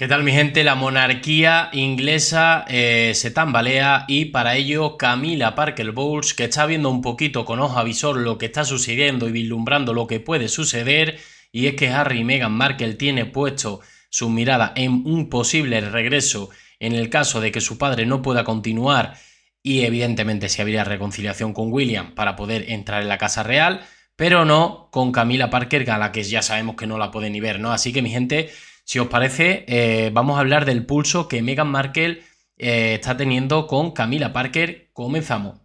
¿Qué tal mi gente? La monarquía inglesa eh, se tambalea y para ello Camila Parker Bowles, que está viendo un poquito con ojo avisor lo que está sucediendo y vislumbrando lo que puede suceder, y es que Harry y Meghan Markle tiene puesto su mirada en un posible regreso en el caso de que su padre no pueda continuar y evidentemente si habría reconciliación con William para poder entrar en la Casa Real, pero no con Camila Parker, a la que ya sabemos que no la pueden ni ver, ¿no? Así que mi gente... Si os parece, eh, vamos a hablar del pulso que Meghan Markle eh, está teniendo con Camila Parker. Comenzamos.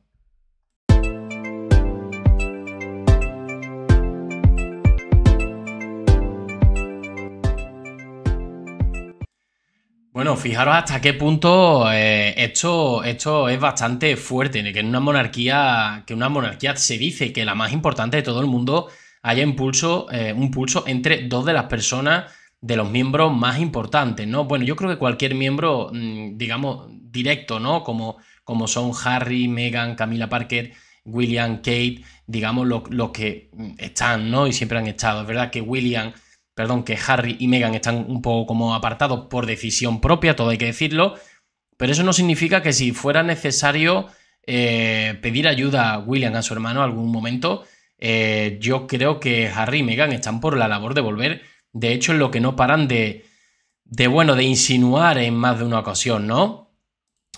Bueno, fijaros hasta qué punto eh, esto, esto, es bastante fuerte, que en una monarquía, que una monarquía se dice que la más importante de todo el mundo haya un pulso entre dos de las personas de los miembros más importantes, ¿no? Bueno, yo creo que cualquier miembro, mm, digamos, directo, ¿no? Como, como son Harry, Meghan, Camila Parker, William, Kate, digamos, los, que mm, están, ¿no? Y siempre han estado. Es verdad que William, perdón, que Harry y Meghan están un poco como apartados por decisión propia, todo hay que decirlo, pero eso no significa que si fuera necesario eh, pedir ayuda a William, a su hermano, en algún momento, eh, yo creo que Harry y Meghan están por la labor de volver de hecho, es lo que no paran de, bueno, de insinuar en más de una ocasión, ¿no?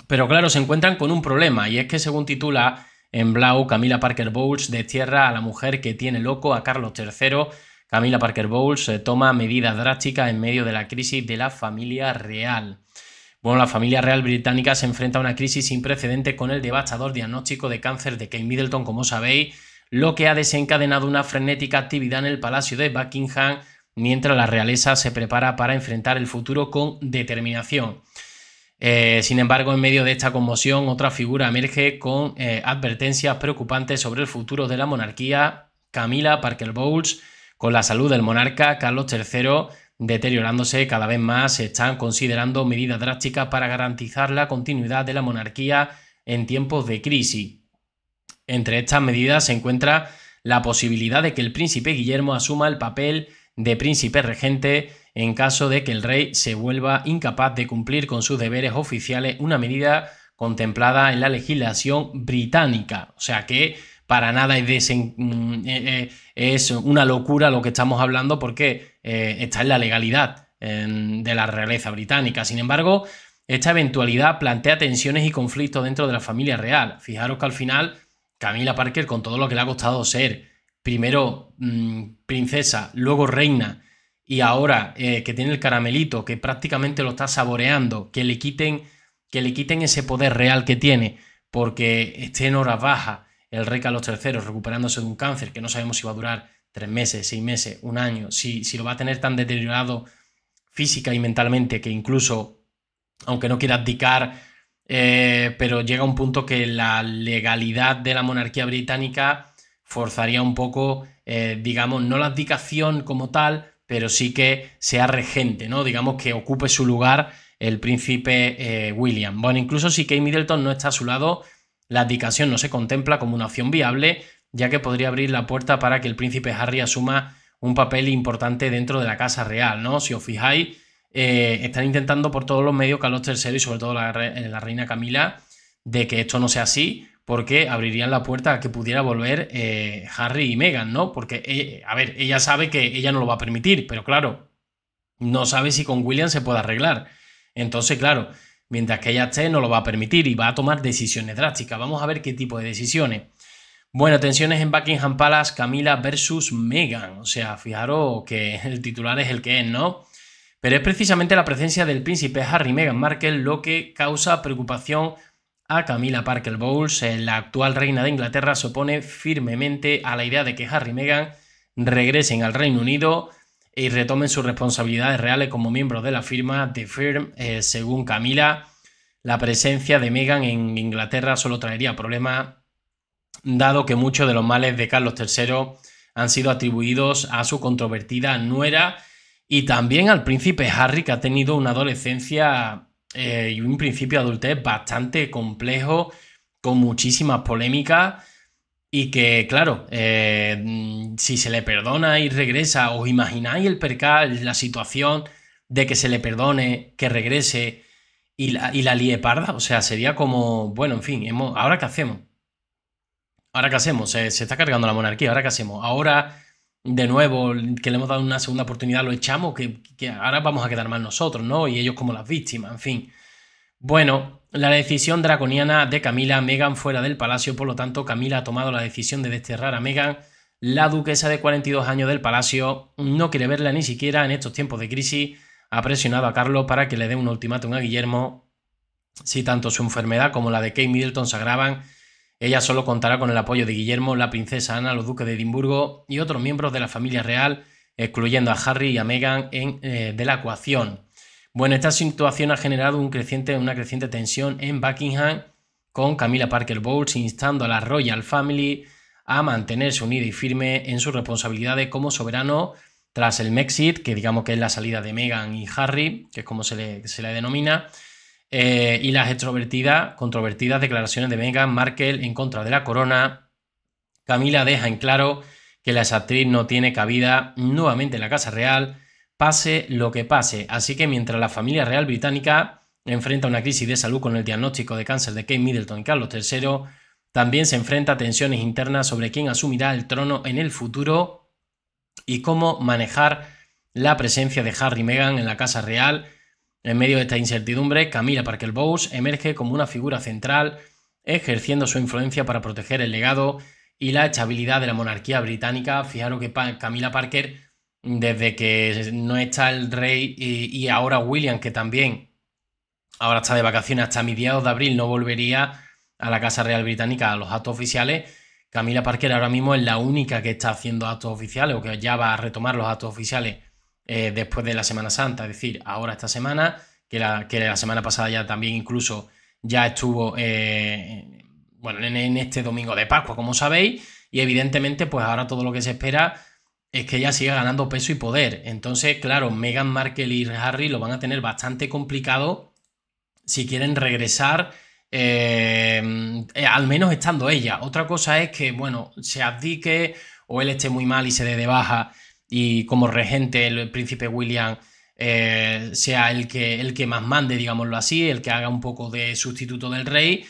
Pero claro, se encuentran con un problema, y es que según titula en Blau, Camila Parker Bowles destierra a la mujer que tiene loco a Carlos III. Camila Parker Bowles eh, toma medidas drásticas en medio de la crisis de la familia real. Bueno, la familia real británica se enfrenta a una crisis sin precedente con el devastador diagnóstico de cáncer de Kate Middleton, como sabéis, lo que ha desencadenado una frenética actividad en el Palacio de Buckingham mientras la realeza se prepara para enfrentar el futuro con determinación. Eh, sin embargo, en medio de esta conmoción, otra figura emerge con eh, advertencias preocupantes sobre el futuro de la monarquía, Camila Parker Bowles, con la salud del monarca Carlos III deteriorándose cada vez más, se están considerando medidas drásticas para garantizar la continuidad de la monarquía en tiempos de crisis. Entre estas medidas se encuentra la posibilidad de que el príncipe Guillermo asuma el papel de príncipe regente en caso de que el rey se vuelva incapaz de cumplir con sus deberes oficiales, una medida contemplada en la legislación británica. O sea que para nada es, mm, eh, eh, una locura lo que estamos hablando porque eh, está en la legalidad em, de la realeza británica. Sin embargo, esta eventualidad plantea tensiones y conflictos dentro de la familia real. Fijaros que al final Camila Parker, con todo lo que le ha costado ser primero mm, princesa, luego reina y ahora eh, que tiene el caramelito, que prácticamente lo está saboreando, que le quiten, que le quiten ese poder real que tiene, porque esté en horas baja el rey Carlos III recuperándose de un cáncer que no sabemos si va a durar tres meses, seis meses, un año, si, si lo va a tener tan deteriorado física y mentalmente que incluso, aunque no quiera abdicar, eh, pero llega un punto que la legalidad de la monarquía británica forzaría un poco, eh, digamos, no la abdicación como tal, pero sí que sea regente, ¿no? Digamos que ocupe su lugar el príncipe eh, William. Bueno, incluso si Kate Middleton no está a su lado, la abdicación no se contempla como una opción viable, ya que podría abrir la puerta para que el príncipe Harry asuma un papel importante dentro de la Casa Real, ¿no? Si os fijáis, eh, están intentando por todos los medios Carlos III y sobre todo la reina Camila de que esto no sea así, porque abrirían la puerta a que pudiera volver eh, Harry y Meghan, ¿no? Porque, eh, a ver, ella sabe que ella no lo va a permitir, pero claro, no sabe si con William se puede arreglar. Entonces, claro, mientras que ella esté, no lo va a permitir y va a tomar decisiones drásticas. Vamos a ver qué tipo de decisiones. Bueno, tensiones en Buckingham Palace, Camila versus Meghan. O sea, fijaros que el titular es el que es, ¿no? Pero es precisamente la presencia del príncipe Harry y Meghan Markle lo que causa preocupación a Camila Parker Bowles, la actual reina de Inglaterra, se opone firmemente a la idea de que Harry y Meghan regresen al Reino Unido y retomen sus responsabilidades reales como miembros de la firma The Firm. Eh, según Camila, la presencia de Meghan en Inglaterra solo traería problemas, dado que muchos de los males de Carlos III han sido atribuidos a su controvertida nuera y también al príncipe Harry, que ha tenido una adolescencia eh, y un principio de adultez bastante complejo, con muchísimas polémicas. Y que, claro, eh, si se le perdona y regresa, ¿os imagináis el percal, la situación de que se le perdone, que regrese y la, y parda? O sea, sería como, bueno, en fin, hemos, ¿ahora qué hacemos? ¿Ahora qué hacemos? Se, se está cargando la monarquía, ¿ahora qué hacemos? Ahora de nuevo, que le hemos dado una segunda oportunidad, lo echamos, que, ahora vamos a quedar mal nosotros, ¿no? Y ellos como las víctimas, en fin. Bueno, la decisión draconiana de Camila, Megan fuera del palacio, por lo tanto Camila ha tomado la decisión de desterrar a Megan. La duquesa de 42 años del palacio no quiere verla ni siquiera en estos tiempos de crisis. Ha presionado a Carlos para que le dé un ultimátum a Guillermo si tanto su enfermedad como la de Kate Middleton se agravan ella solo contará con el apoyo de Guillermo, la princesa Ana, los duques de Edimburgo y otros miembros de la familia real, excluyendo a Harry y a Meghan en, eh, de la ecuación. Bueno, esta situación ha generado una creciente tensión en Buckingham con Camila Parker Bowles instando a la Royal Family a mantenerse unida y firme en sus responsabilidades como soberano tras el Mexit, que digamos que es la salida de Meghan y Harry, que es como se le, se le denomina, eh, y las extrovertidas, controvertidas declaraciones de Meghan Markle en contra de la corona. Camila deja en claro que la actriz no tiene cabida nuevamente en la Casa Real, pase lo que pase. Así que mientras la familia real británica enfrenta una crisis de salud con el diagnóstico de cáncer de Kate Middleton y Carlos III, también se enfrenta a tensiones internas sobre quién asumirá el trono en el futuro y cómo manejar la presencia de Harry y Meghan en la Casa Real en medio de esta incertidumbre, Camila Parker Bowes emerge como una figura central, ejerciendo su influencia para proteger el legado y la estabilidad de la monarquía británica. Fijaros que Camila Parker, desde que no está el rey y, y ahora William, que también ahora está de vacaciones hasta mediados de abril, no volvería a la Casa Real Británica a los actos oficiales. Camila Parker ahora mismo es la única que está haciendo actos oficiales o que ya va a retomar los actos oficiales eh, después de la Semana Santa, es decir, ahora esta semana, que la, que la semana pasada ya también incluso ya estuvo, eh, bueno, en, este domingo de Pascua, como sabéis, y evidentemente pues ahora todo lo que se espera es que ella siga ganando peso y poder. Entonces, claro, Meghan Markle y Harry lo van a tener bastante complicado si quieren regresar. Eh, al menos estando ella. Otra cosa es que, bueno, se abdique o él esté muy mal y se dé de baja y como regente el príncipe William eh, sea el que, el que más mande, digámoslo así, el que haga un poco de sustituto del rey.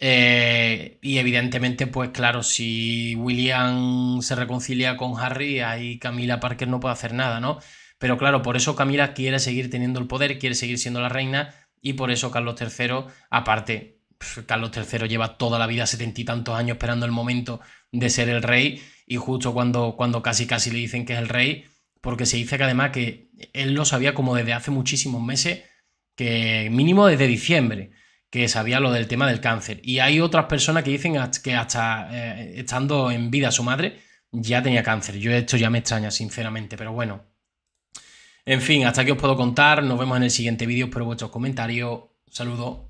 Eh, y evidentemente, pues claro, si William se reconcilia con Harry, ahí Camila Parker no puede hacer nada, ¿no? Pero claro, por eso Camila quiere seguir teniendo el poder, quiere seguir siendo la reina, y por eso Carlos III, aparte, pues, Carlos III lleva toda la vida, setenta y tantos años, esperando el momento de ser el rey. Y justo cuando, cuando casi casi le dicen que es el rey, porque se dice que además que él lo sabía como desde hace muchísimos meses, que mínimo desde diciembre, que sabía lo del tema del cáncer. Y hay otras personas que dicen que hasta eh, estando en vida su madre ya tenía cáncer. Yo esto ya me extraña, sinceramente, pero bueno. En fin, hasta aquí os puedo contar. Nos vemos en el siguiente vídeo. Espero vuestros comentarios. Saludos.